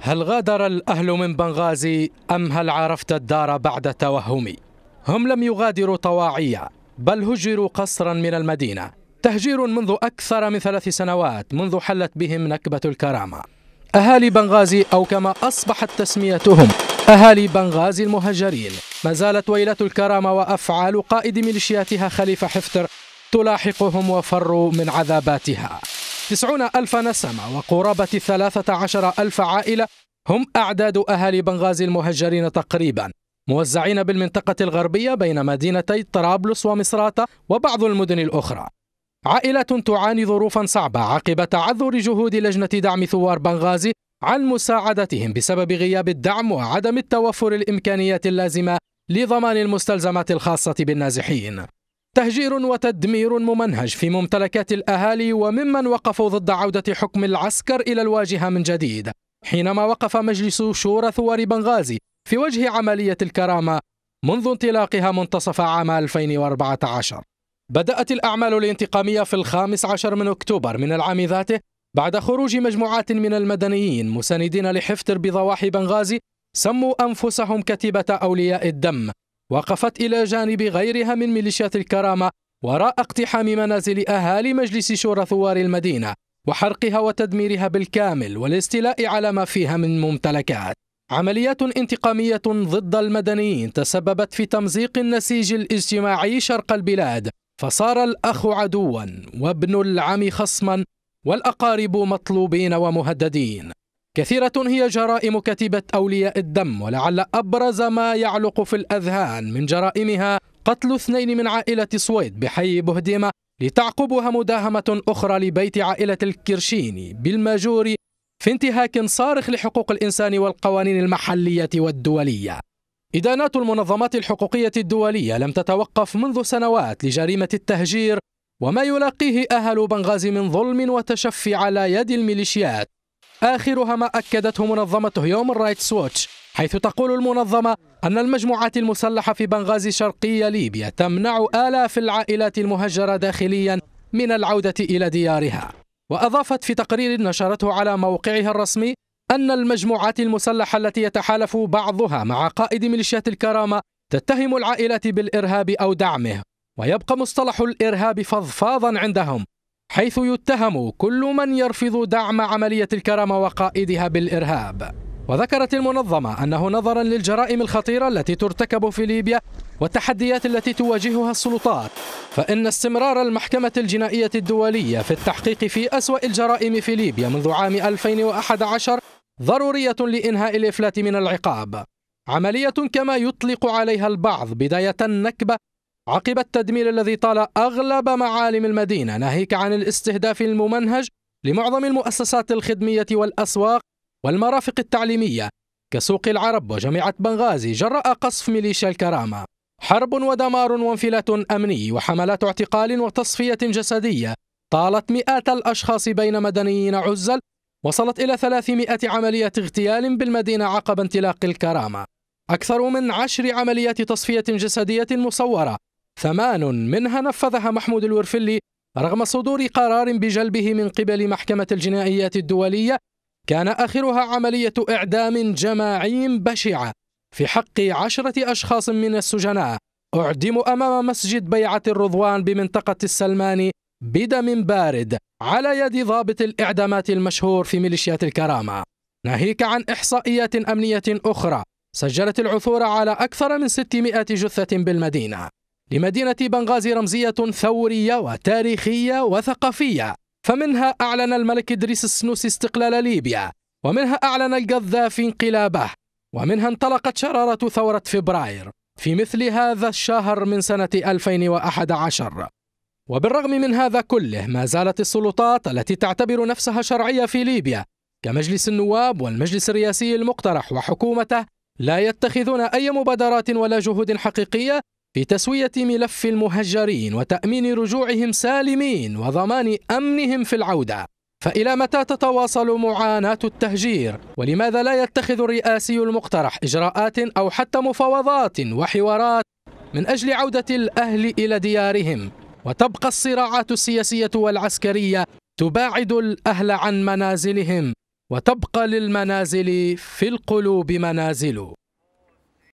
هل غادر الأهل من بنغازي أم هل عرفت الدار بعد توهمي؟ هم لم يغادروا طواعية بل هجروا قصرا من المدينة تهجير منذ أكثر من ثلاث سنوات منذ حلت بهم نكبة الكرامة أهالي بنغازي أو كما أصبحت تسميتهم أهالي بنغازي المهجرين ما زالت ويلة الكرامة وأفعال قائد ميليشياتها خليفة حفتر تلاحقهم وفروا من عذاباتها تسعون ألف نسمة وقرابة عشر ألف عائلة هم أعداد أهالي بنغازي المهجرين تقريبا موزعين بالمنطقة الغربية بين مدينتي طرابلس ومصراتة وبعض المدن الأخرى عائلة تعاني ظروفا صعبة عقب تعذر جهود لجنة دعم ثوار بنغازي عن مساعدتهم بسبب غياب الدعم وعدم التوفر الإمكانيات اللازمة لضمان المستلزمات الخاصة بالنازحين تهجير وتدمير ممنهج في ممتلكات الأهالي وممن وقفوا ضد عودة حكم العسكر إلى الواجهة من جديد حينما وقف مجلس شورى ثوار بنغازي في وجه عملية الكرامة منذ انطلاقها منتصف عام 2014 بدأت الأعمال الانتقامية في الخامس عشر من أكتوبر من العام ذاته بعد خروج مجموعات من المدنيين مساندين لحفتر بضواحي بنغازي سموا أنفسهم كتيبة أولياء الدم وقفت إلى جانب غيرها من ميليشيات الكرامة وراء اقتحام منازل أهالي مجلس شورى ثوار المدينة وحرقها وتدميرها بالكامل والاستيلاء على ما فيها من ممتلكات عمليات انتقامية ضد المدنيين تسببت في تمزيق النسيج الاجتماعي شرق البلاد فصار الأخ عدوا وابن العم خصما والأقارب مطلوبين ومهددين كثيرة هي جرائم كتيبة أولياء الدم ولعل أبرز ما يعلق في الأذهان من جرائمها قتل اثنين من عائلة سويد بحي بهديمة لتعقبها مداهمة أخرى لبيت عائلة الكرشيني بالماجور في انتهاك صارخ لحقوق الإنسان والقوانين المحلية والدولية إدانات المنظمات الحقوقية الدولية لم تتوقف منذ سنوات لجريمة التهجير وما يلاقيه أهل بنغازي من ظلم وتشفي على يد الميليشيات آخرها ما أكدته منظمة هيوم رايتس ووتش حيث تقول المنظمة أن المجموعات المسلحة في بنغازي شرقي ليبيا تمنع آلاف العائلات المهجرة داخليا من العودة إلى ديارها وأضافت في تقرير نشرته على موقعها الرسمي أن المجموعات المسلحة التي يتحالف بعضها مع قائد ميليشيات الكرامة تتهم العائلات بالإرهاب أو دعمه ويبقى مصطلح الإرهاب فضفاضا عندهم حيث يتهم كل من يرفض دعم عملية الكرامة وقائدها بالإرهاب وذكرت المنظمة أنه نظرا للجرائم الخطيرة التي ترتكب في ليبيا والتحديات التي تواجهها السلطات فإن استمرار المحكمة الجنائية الدولية في التحقيق في أسوأ الجرائم في ليبيا منذ عام 2011 ضرورية لإنهاء الإفلات من العقاب عملية كما يطلق عليها البعض بداية النكبة عقب التدمير الذي طال أغلب معالم المدينة ناهيك عن الاستهداف الممنهج لمعظم المؤسسات الخدمية والأسواق والمرافق التعليمية كسوق العرب وجامعة بنغازي جراء قصف ميليشيا الكرامة حرب ودمار وانفلات أمني وحملات اعتقال وتصفية جسدية طالت مئات الأشخاص بين مدنيين عزل وصلت إلى 300 عملية اغتيال بالمدينة عقب انطلاق الكرامة أكثر من عشر عمليات تصفية جسدية مصورة ثمان منها نفذها محمود الورفلي رغم صدور قرار بجلبه من قبل محكمة الجنائيات الدولية كان آخرها عملية إعدام جماعي بشعة في حق عشرة أشخاص من السجناء أعدموا أمام مسجد بيعة الرضوان بمنطقة السلماني بدم بارد على يد ضابط الإعدامات المشهور في ميليشيات الكرامة ناهيك عن إحصائيات أمنية أخرى سجلت العثور على أكثر من 600 جثة بالمدينة لمدينة بنغازي رمزية ثورية وتاريخية وثقافية فمنها أعلن الملك إدريس السنوسي استقلال ليبيا ومنها أعلن القذافي انقلابه ومنها انطلقت شرارة ثورة فبراير في مثل هذا الشهر من سنة 2011 وبالرغم من هذا كله ما زالت السلطات التي تعتبر نفسها شرعية في ليبيا كمجلس النواب والمجلس الرئاسي المقترح وحكومته لا يتخذون أي مبادرات ولا جهود حقيقية في تسوية ملف المهجرين وتأمين رجوعهم سالمين وضمان أمنهم في العودة فإلى متى تتواصل معاناة التهجير؟ ولماذا لا يتخذ الرئاسي المقترح إجراءات أو حتى مفاوضات وحوارات من أجل عودة الأهل إلى ديارهم؟ وتبقى الصراعات السياسية والعسكرية تباعد الأهل عن منازلهم وتبقى للمنازل في القلوب منازل